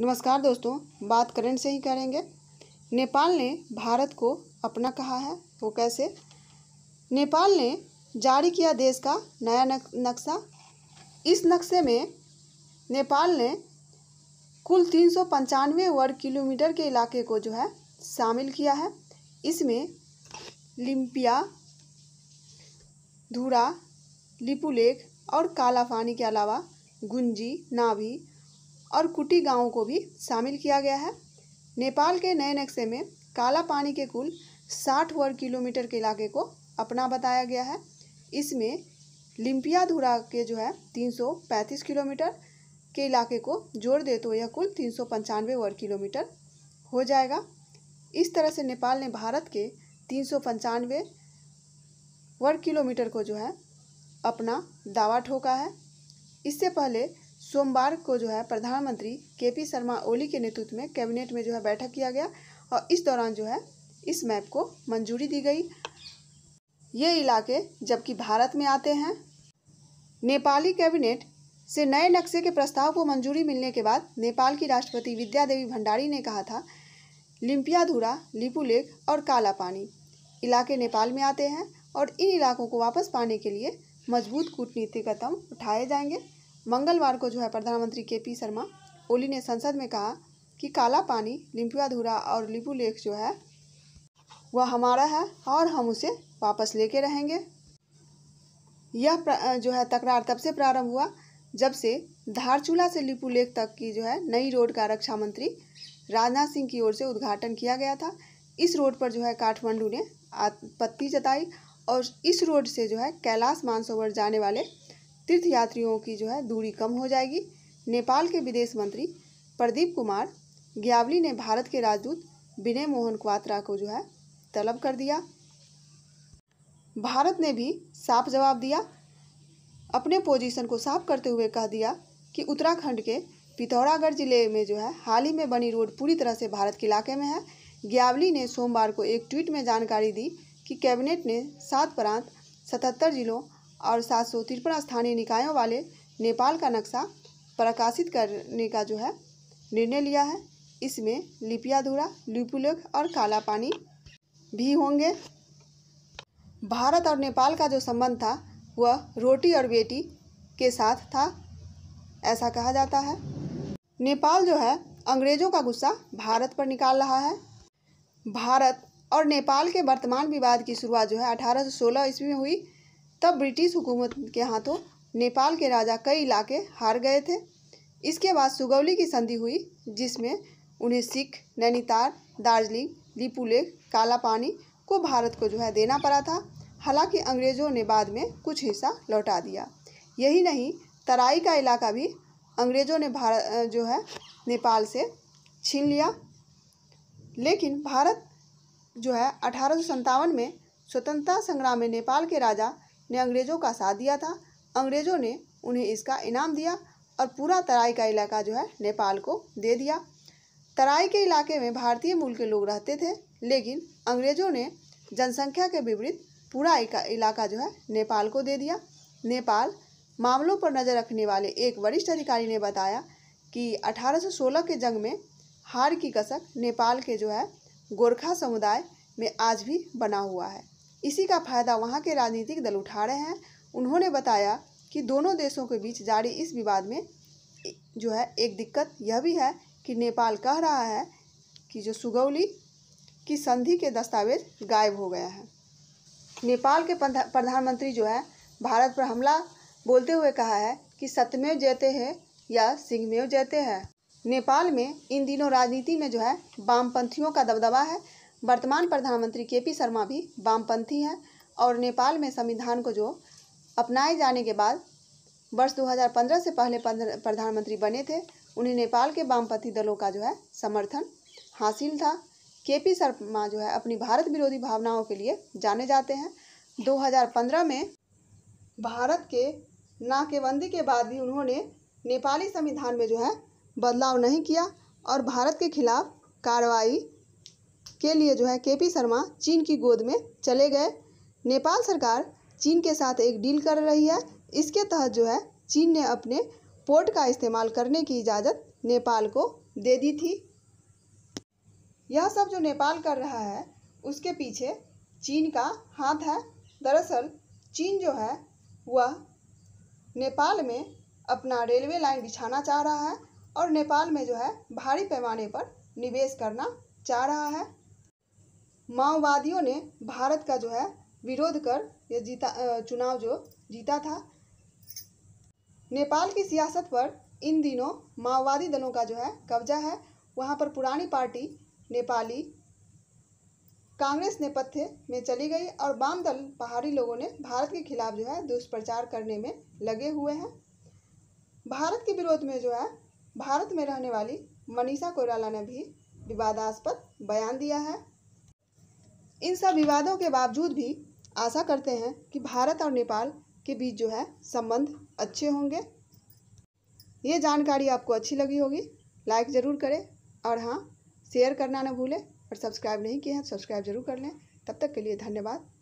नमस्कार दोस्तों बात करंट से ही करेंगे नेपाल ने भारत को अपना कहा है वो कैसे नेपाल ने जारी किया देश का नया नक्शा इस नक्शे में नेपाल ने कुल तीन सौ पंचानवे वर्ग किलोमीटर के इलाके को जो है शामिल किया है इसमें लिम्पिया धूरा लिपुलेख और कालाफानी के अलावा गुंजी नाभी और कुटी गांवों को भी शामिल किया गया है नेपाल के नए नक्शे में काला पानी के कुल 60 वर्ग किलोमीटर के इलाके को अपना बताया गया है इसमें धुरा के जो है 335 किलोमीटर के इलाके को जोड़ दे तो यह कुल तीन वर्ग किलोमीटर हो जाएगा इस तरह से नेपाल ने भारत के तीन वर्ग किलोमीटर को जो है अपना दावा ठोका है इससे पहले सोमवार को जो है प्रधानमंत्री के पी शर्मा ओली के नेतृत्व में कैबिनेट में जो है बैठक किया गया और इस दौरान जो है इस मैप को मंजूरी दी गई ये इलाके जबकि भारत में आते हैं नेपाली कैबिनेट से नए नक्शे के प्रस्ताव को मंजूरी मिलने के बाद नेपाल की राष्ट्रपति विद्या देवी भंडारी ने कहा था लिम्पियाधुरा लिपू और काला पानी इलाके नेपाल में आते हैं और इन इलाकों को वापस पाने के लिए मजबूत कूटनीतिक कदम उठाए जाएंगे मंगलवार को जो है प्रधानमंत्री के पी शर्मा ओली ने संसद में कहा कि काला पानी धूरा और लिपू लेख जो है वह हमारा है और हम उसे वापस लेके रहेंगे यह जो है तकरार तब से प्रारंभ हुआ जब से धारचूला से लिपू लेख तक की जो है नई रोड का रक्षा मंत्री राजनाथ सिंह की ओर से उद्घाटन किया गया था इस रोड पर जो है काठमांडू ने आपत्ति जताई और इस रोड से जो है कैलाश मानसोवर जाने वाले तीर्थयात्रियों की जो है दूरी कम हो जाएगी नेपाल के विदेश मंत्री प्रदीप कुमार ग्यावली ने भारत के राजदूत विनय मोहन क्वात्रा को जो है तलब कर दिया भारत ने भी साफ जवाब दिया अपने पोजीशन को साफ करते हुए कह दिया कि उत्तराखंड के पिथौरागढ़ जिले में जो है हाल ही में बनी रोड पूरी तरह से भारत के इलाके में है ग्यावली ने सोमवार को एक ट्वीट में जानकारी दी कि कैबिनेट ने सात प्रांत सतहत्तर जिलों और सात सौ तिरपन स्थानीय निकायों वाले नेपाल का नक्शा प्रकाशित करने का जो है निर्णय लिया है इसमें लिपियाधुरा लिपुलेख और काला पानी भी होंगे भारत और नेपाल का जो संबंध था वह रोटी और बेटी के साथ था ऐसा कहा जाता है नेपाल जो है अंग्रेज़ों का गुस्सा भारत पर निकाल रहा है भारत और नेपाल के वर्तमान विवाद की शुरुआत जो है 1816 ईस्वी में हुई तब ब्रिटिश हुकूमत के हाथों नेपाल के राजा कई इलाके हार गए थे इसके बाद सुगौली की संधि हुई जिसमें उन्हें सिख नैनीताल दार्जिलिंग लिपुलेख कालापानी को भारत को जो है देना पड़ा था हालांकि अंग्रेज़ों ने बाद में कुछ हिस्सा लौटा दिया यही नहीं तराई का इलाका भी अंग्रेज़ों ने भारत जो है नेपाल से छीन लिया लेकिन भारत जो है अठारह में स्वतंत्रता संग्राम में नेपाल के राजा ने अंग्रेज़ों का साथ दिया था अंग्रेज़ों ने उन्हें इसका इनाम दिया और पूरा तराई का इलाका जो है नेपाल को दे दिया तराई के इलाके में भारतीय मूल के लोग रहते थे लेकिन अंग्रेज़ों ने जनसंख्या के विपरीत पूरा इलाका जो है नेपाल को दे दिया नेपाल मामलों पर नज़र रखने वाले एक वरिष्ठ अधिकारी ने बताया कि 1816 के जंग में हार की कसक नेपाल के जो है गोरखा समुदाय में आज भी बना हुआ है इसी का फायदा वहाँ के राजनीतिक दल उठा रहे हैं उन्होंने बताया कि दोनों देशों के बीच जारी इस विवाद में जो है एक दिक्कत यह भी है कि नेपाल कह रहा है कि जो सुगौली की संधि के दस्तावेज गायब हो गया है नेपाल के प्रधानमंत्री जो है भारत पर हमला बोलते हुए कहा है कि सतमेव जयते हैं या सिंहमेव जयते हैं नेपाल में इन दिनों राजनीति में जो है वामपंथियों का दबदबा है वर्तमान प्रधानमंत्री के पी शर्मा भी वामपंथी हैं और नेपाल में संविधान को जो अपनाए जाने के बाद वर्ष 2015 से पहले प्रधानमंत्री बने थे उन्हें नेपाल के वामपंथी दलों का जो है समर्थन हासिल था के पी शर्मा जो है अपनी भारत विरोधी भावनाओं के लिए जाने जाते हैं 2015 में भारत के नाकेबंदी के बाद भी उन्होंने नेपाली संविधान में जो है बदलाव नहीं किया और भारत के खिलाफ कार्रवाई के लिए जो है के पी शर्मा चीन की गोद में चले गए नेपाल सरकार चीन के साथ एक डील कर रही है इसके तहत जो है चीन ने अपने पोर्ट का इस्तेमाल करने की इजाज़त नेपाल को दे दी थी यह सब जो नेपाल कर रहा है उसके पीछे चीन का हाथ है दरअसल चीन जो है वह नेपाल में अपना रेलवे लाइन बिछाना चाह रहा है और नेपाल में जो है भारी पैमाने पर निवेश करना चाह रहा है माओवादियों ने भारत का जो है विरोध कर यह जीता चुनाव जो जीता था नेपाल की सियासत पर इन दिनों माओवादी दलों का जो है कब्जा है वहाँ पर पुरानी पार्टी नेपाली कांग्रेस नेपथ्य में चली गई और वाम दल पहाड़ी लोगों ने भारत के खिलाफ जो है दुष्प्रचार करने में लगे हुए हैं भारत के विरोध में जो है भारत में रहने वाली मनीषा कोयराला ने भी विवादास्पद बयान दिया है इन सब विवादों के बावजूद भी आशा करते हैं कि भारत और नेपाल के बीच जो है संबंध अच्छे होंगे ये जानकारी आपको अच्छी लगी होगी लाइक ज़रूर करें और हाँ शेयर करना ना भूलें और सब्सक्राइब नहीं किए हैं तो सब्सक्राइब ज़रूर कर लें तब तक के लिए धन्यवाद